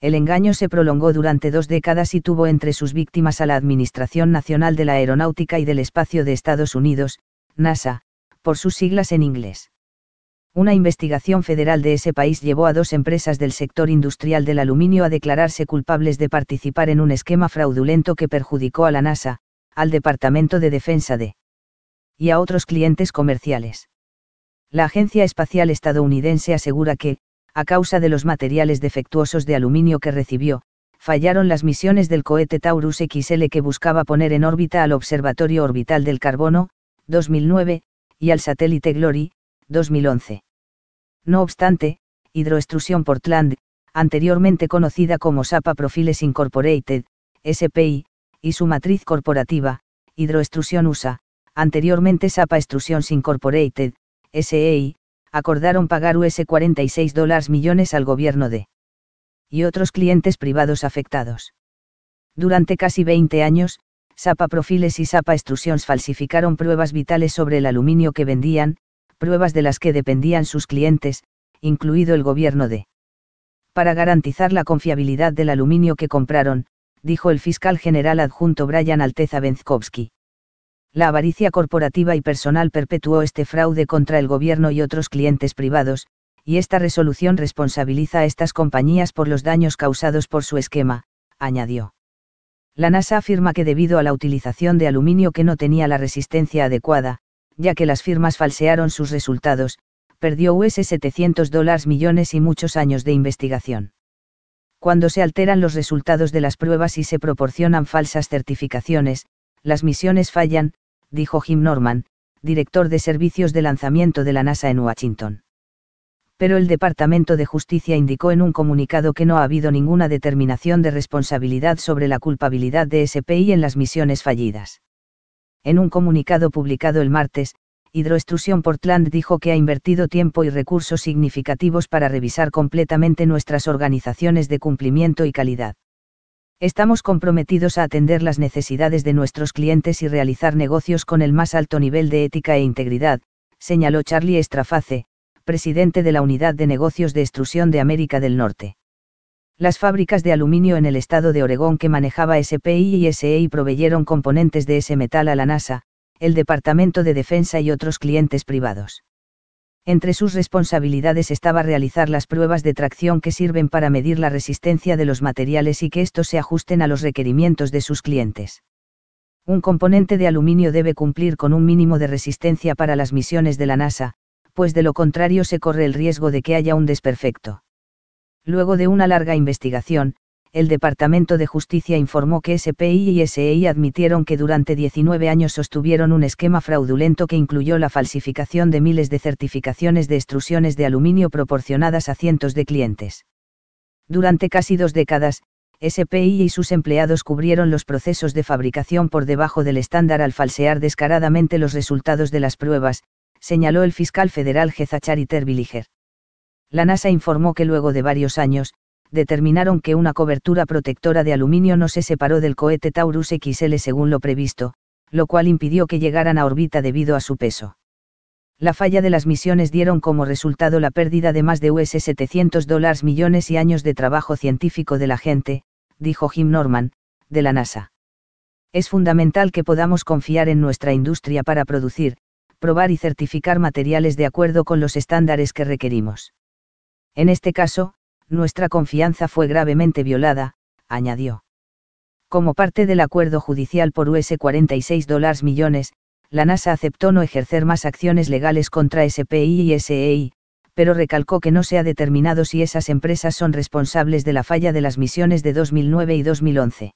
El engaño se prolongó durante dos décadas y tuvo entre sus víctimas a la Administración Nacional de la Aeronáutica y del Espacio de Estados Unidos, NASA, por sus siglas en inglés. Una investigación federal de ese país llevó a dos empresas del sector industrial del aluminio a declararse culpables de participar en un esquema fraudulento que perjudicó a la NASA, al Departamento de Defensa de y a otros clientes comerciales. La Agencia Espacial Estadounidense asegura que, a causa de los materiales defectuosos de aluminio que recibió, fallaron las misiones del cohete Taurus XL que buscaba poner en órbita al Observatorio Orbital del Carbono, 2009, y al satélite Glory, 2011. No obstante, Hidroextrusión Portland, anteriormente conocida como SAPA Profiles Incorporated, SPI, y su matriz corporativa, Hidroextrusión USA, anteriormente SAPA Extrusions Incorporated, SEI, acordaron pagar US 46 millones al gobierno de y otros clientes privados afectados. Durante casi 20 años, Sapa Profiles y Sapa Extrusions falsificaron pruebas vitales sobre el aluminio que vendían, pruebas de las que dependían sus clientes, incluido el gobierno de. Para garantizar la confiabilidad del aluminio que compraron, dijo el fiscal general adjunto Brian Alteza Benzkowski la avaricia corporativa y personal perpetuó este fraude contra el gobierno y otros clientes privados, y esta resolución responsabiliza a estas compañías por los daños causados por su esquema, añadió. La NASA afirma que debido a la utilización de aluminio que no tenía la resistencia adecuada, ya que las firmas falsearon sus resultados, perdió US 700 millones y muchos años de investigación. Cuando se alteran los resultados de las pruebas y se proporcionan falsas certificaciones, las misiones fallan, dijo Jim Norman, director de servicios de lanzamiento de la NASA en Washington. Pero el Departamento de Justicia indicó en un comunicado que no ha habido ninguna determinación de responsabilidad sobre la culpabilidad de SPI en las misiones fallidas. En un comunicado publicado el martes, Hidroextrusión Portland dijo que ha invertido tiempo y recursos significativos para revisar completamente nuestras organizaciones de cumplimiento y calidad. Estamos comprometidos a atender las necesidades de nuestros clientes y realizar negocios con el más alto nivel de ética e integridad, señaló Charlie Estraface, presidente de la Unidad de Negocios de Extrusión de América del Norte. Las fábricas de aluminio en el estado de Oregón que manejaba SPI y SEI proveyeron componentes de ese metal a la NASA, el Departamento de Defensa y otros clientes privados. Entre sus responsabilidades estaba realizar las pruebas de tracción que sirven para medir la resistencia de los materiales y que estos se ajusten a los requerimientos de sus clientes. Un componente de aluminio debe cumplir con un mínimo de resistencia para las misiones de la NASA, pues de lo contrario se corre el riesgo de que haya un desperfecto. Luego de una larga investigación, el Departamento de Justicia informó que SPI y SEI admitieron que durante 19 años sostuvieron un esquema fraudulento que incluyó la falsificación de miles de certificaciones de extrusiones de aluminio proporcionadas a cientos de clientes. Durante casi dos décadas, SPI y sus empleados cubrieron los procesos de fabricación por debajo del estándar al falsear descaradamente los resultados de las pruebas, señaló el fiscal federal Gezachari Terbiliger. La NASA informó que luego de varios años, determinaron que una cobertura protectora de aluminio no se separó del cohete Taurus XL según lo previsto, lo cual impidió que llegaran a órbita debido a su peso. La falla de las misiones dieron como resultado la pérdida de más de US 700 millones y años de trabajo científico de la gente, dijo Jim Norman, de la NASA. Es fundamental que podamos confiar en nuestra industria para producir, probar y certificar materiales de acuerdo con los estándares que requerimos. En este caso, nuestra confianza fue gravemente violada, añadió. Como parte del acuerdo judicial por US 46 millones, la NASA aceptó no ejercer más acciones legales contra SPI y SEI, pero recalcó que no se ha determinado si esas empresas son responsables de la falla de las misiones de 2009 y 2011.